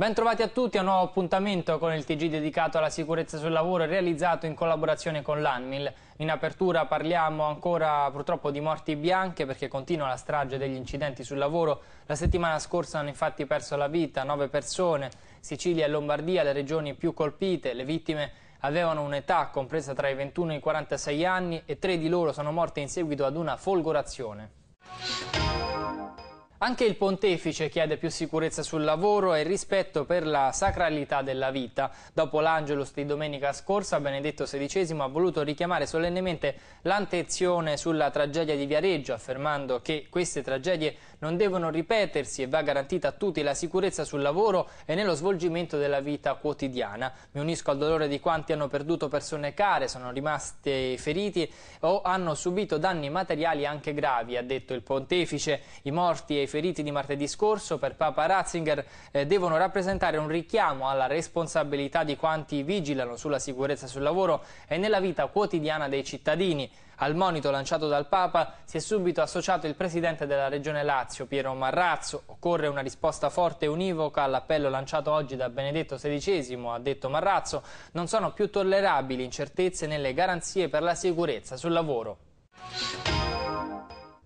Bentrovati a tutti a un nuovo appuntamento con il TG dedicato alla sicurezza sul lavoro realizzato in collaborazione con l'ANMIL. In apertura parliamo ancora purtroppo di morti bianche perché continua la strage degli incidenti sul lavoro. La settimana scorsa hanno infatti perso la vita nove persone, Sicilia e Lombardia le regioni più colpite, le vittime avevano un'età compresa tra i 21 e i 46 anni e tre di loro sono morte in seguito ad una folgorazione. Anche il pontefice chiede più sicurezza sul lavoro e rispetto per la sacralità della vita. Dopo l'Angelus di domenica scorsa, Benedetto XVI ha voluto richiamare solennemente l'attenzione sulla tragedia di Viareggio, affermando che queste tragedie non devono ripetersi e va garantita a tutti la sicurezza sul lavoro e nello svolgimento della vita quotidiana. Mi unisco al dolore di quanti hanno perduto persone care, sono rimaste feriti o hanno subito danni materiali anche gravi, ha detto il pontefice. I morti e i feriti di martedì scorso per Papa Ratzinger eh, devono rappresentare un richiamo alla responsabilità di quanti vigilano sulla sicurezza sul lavoro e nella vita quotidiana dei cittadini. Al monito lanciato dal Papa si è subito associato il presidente della Regione Lazio, Piero Marrazzo. Occorre una risposta forte e univoca all'appello lanciato oggi da Benedetto XVI, ha detto Marrazzo. Non sono più tollerabili incertezze nelle garanzie per la sicurezza sul lavoro.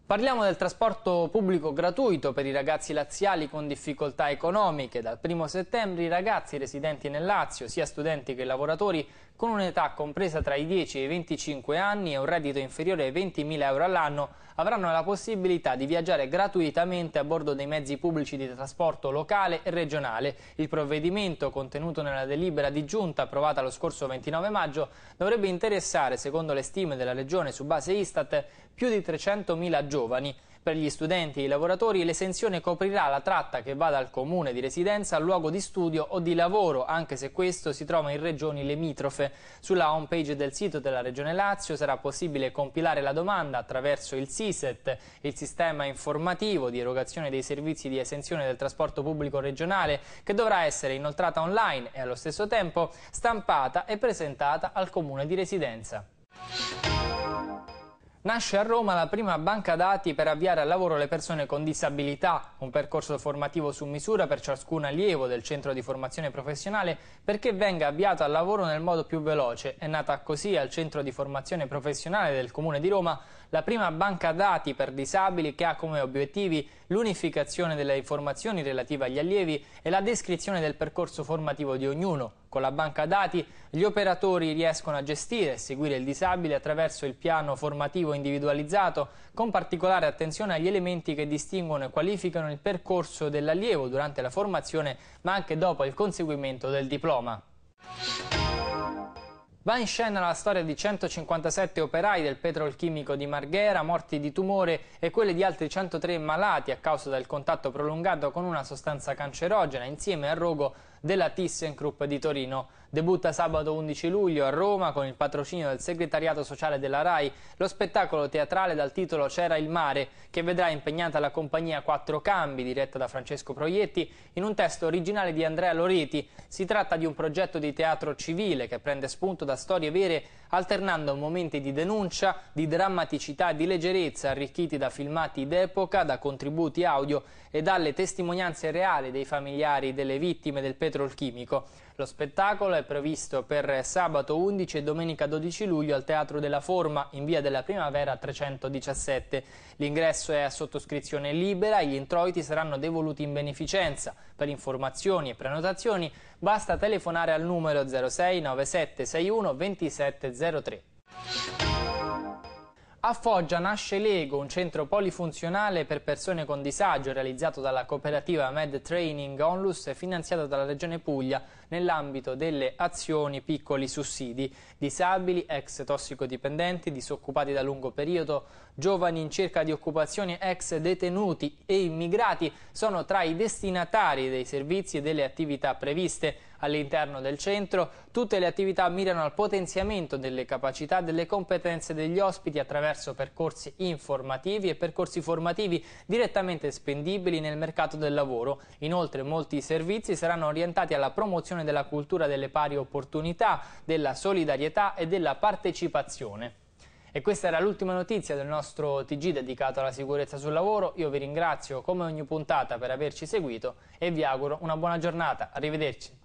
Parliamo del trasporto pubblico gratuito per i ragazzi laziali con difficoltà economiche. Dal 1 settembre i ragazzi residenti nel Lazio, sia studenti che lavoratori, con un'età compresa tra i 10 e i 25 anni e un reddito inferiore ai 20.000 euro all'anno, avranno la possibilità di viaggiare gratuitamente a bordo dei mezzi pubblici di trasporto locale e regionale. Il provvedimento, contenuto nella delibera di giunta approvata lo scorso 29 maggio, dovrebbe interessare, secondo le stime della Regione su base Istat, più di 300.000 giovani giovani. Per gli studenti e i lavoratori l'esenzione coprirà la tratta che va dal comune di residenza al luogo di studio o di lavoro, anche se questo si trova in regioni limitrofe. Sulla homepage del sito della Regione Lazio sarà possibile compilare la domanda attraverso il SISET, il sistema informativo di erogazione dei servizi di esenzione del trasporto pubblico regionale, che dovrà essere inoltrata online e allo stesso tempo stampata e presentata al comune di residenza. Nasce a Roma la prima banca dati per avviare al lavoro le persone con disabilità, un percorso formativo su misura per ciascun allievo del centro di formazione professionale perché venga avviato al lavoro nel modo più veloce. È nata così al centro di formazione professionale del Comune di Roma la prima banca dati per disabili che ha come obiettivi l'unificazione delle informazioni relative agli allievi e la descrizione del percorso formativo di ognuno con la banca dati gli operatori riescono a gestire e seguire il disabile attraverso il piano formativo individualizzato, con particolare attenzione agli elementi che distinguono e qualificano il percorso dell'allievo durante la formazione, ma anche dopo il conseguimento del diploma. Va in scena la storia di 157 operai del petrolchimico di Marghera morti di tumore e quelle di altri 103 malati a causa del contatto prolungato con una sostanza cancerogena insieme al rogo della ThyssenKrupp di Torino. Debutta sabato 11 luglio a Roma con il patrocinio del segretariato sociale della RAI lo spettacolo teatrale dal titolo C'era il mare che vedrà impegnata la compagnia Quattro Cambi diretta da Francesco Proietti in un testo originale di Andrea Loreti. Si tratta di un progetto di teatro civile che prende spunto da storie vere alternando momenti di denuncia, di drammaticità e di leggerezza arricchiti da filmati d'epoca, da contributi audio e dalle testimonianze reali dei familiari delle vittime del petrolchimico. Lo spettacolo è previsto per sabato 11 e domenica 12 luglio al Teatro della Forma in Via della Primavera 317. L'ingresso è a sottoscrizione libera e gli introiti saranno devoluti in beneficenza. Per informazioni e prenotazioni basta telefonare al numero 06 9761 2703. A Foggia nasce Lego, un centro polifunzionale per persone con disagio realizzato dalla cooperativa Med Training Onlus e finanziato dalla Regione Puglia nell'ambito delle azioni piccoli sussidi, disabili, ex tossicodipendenti, disoccupati da lungo periodo, giovani in cerca di occupazione, ex detenuti e immigrati sono tra i destinatari dei servizi e delle attività previste. All'interno del centro tutte le attività mirano al potenziamento delle capacità e delle competenze degli ospiti attraverso percorsi informativi e percorsi formativi direttamente spendibili nel mercato del lavoro. Inoltre molti servizi saranno orientati alla promozione della cultura delle pari opportunità, della solidarietà e della partecipazione. E questa era l'ultima notizia del nostro TG dedicato alla sicurezza sul lavoro. Io vi ringrazio come ogni puntata per averci seguito e vi auguro una buona giornata. Arrivederci.